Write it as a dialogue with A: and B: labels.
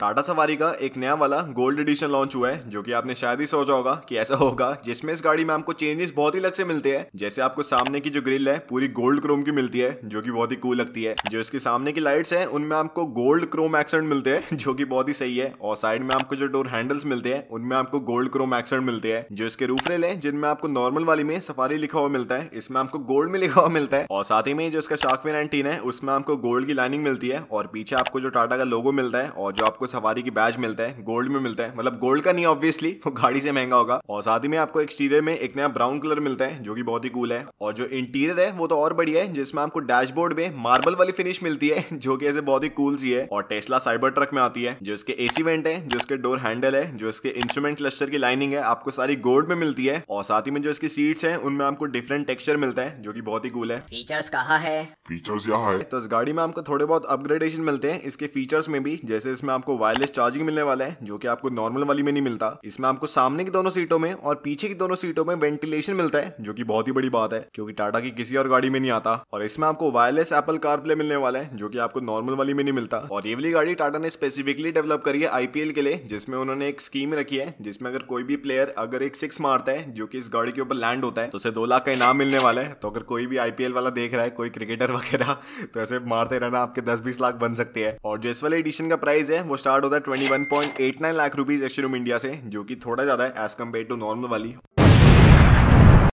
A: टाटा सवारी का एक नया वाला गोल्ड एडिशन लॉन्च हुआ है जो कि आपने शायद ही सोचा होगा कि ऐसा होगा जिसमें इस गाड़ी में आपको चेंजेस बहुत ही अलग से मिलते हैं जैसे आपको सामने की जो ग्रिल है पूरी गोल्ड क्रोम की मिलती है जो कि बहुत ही कूल लगती है जो इसके सामने की लाइट्स हैं उनमें आपको गोल्ड क्रोम एक्सेंट मिलते हैं जो की बहुत ही सही है और साइड में आपको जो डोर हैंडल्स मिलते हैं उनमें आपको गोल्ड क्रोम एक्सेंट मिलते हैं जो इसके रूफ रेल है जिनमें आपको नॉर्मल वाली में सफारी लिखा हुआ मिलता है इसमें आपको गोल्ड में लिखा हुआ मिलता है और साथ ही में जो इसका शार्कफिन नाइनटीन है उसमें आपको गोल्ड की लाइनिंग मिलती है और पीछे आपको जो टाटा का लोगो मिलता है और जो आपको सवारी की बैज मिलता है गोल्ड में मिलता है मतलब गोल्ड का नहीं ऑब्वियसली वो गाड़ी से महंगा होगा और साथ ही में आपको एक्सटीरियर में एक नया ब्राउन कलर मिलता है जो कि बहुत ही कूल है और जो इंटीरियर है वो तो और बढ़िया है जिसमें आपको डैशबोर्ड में मार्बल वाली फिनिश मिलती है जो की ऐसे बहुत ही कूल सी है और टेस्ला साइबर ट्रक में आती है जो इसके एसी वेंट है जो इसके डोर हैंडल है जो इसके इंस्ट्रूमेंट क्लस्टर की लाइनिंग है आपको सारी गोल्ड में मिलती है और साथ ही में जो इसकी सीट्स है उनमें आपको डिफरेंट टेक्सचर मिलता है जो की बहुत ही कूल है
B: फीचर्स कहा है फीचर्स यहाँ है
A: तो इस गाड़ी में आपको थोड़े बहुत अपग्रेडेशन मिलते हैं इसके फीचर्स में भी जैसे इसमें आपको वायरलेस चार्जिंग मिलने वाला है जो कि आपको नॉर्मल वाली में नहीं मिलता इसमें आपको सामने की दोनों सीटों में और पीछे की दोनों सीटों में वेंटिलेशन मिलता है जो कि बहुत ही बड़ी बात है क्योंकि टाटा की किसी और गाड़ी में नहीं आता और इसमें आपको वायरलेस एपल कारप्ले मिलने वाला है जो की आपको नॉर्मल वाली में नहीं मिलता और ये वाली गाड़ी टाटा ने स्पेसिफिकली डेवलप करी है आईपीएल के लिए जिसमें उन्होंने एक स्कीम रखी है जिसमें अगर कोई भी प्लेयर अगर एक सिक्स मारता है जो की इस गाड़ी के ऊपर लैंड होता है तो उसे दो लाख का इनाम मिलने वाला है तो अगर कोई भी आईपीएल वाला देख रहा है कोई क्रिकेटर वगैरह तो ऐसे मारते रहना आपके दस बीस लाख बन सकते हैं और जो इस वाले एडिशन का प्राइस है वो स्टार्ट होता है twenty one point eight nine lakh rupees एक्सट्रूम इंडिया से जो कि थोड़ा ज़्यादा है एज कम्पेयर टू नॉर्मल वाली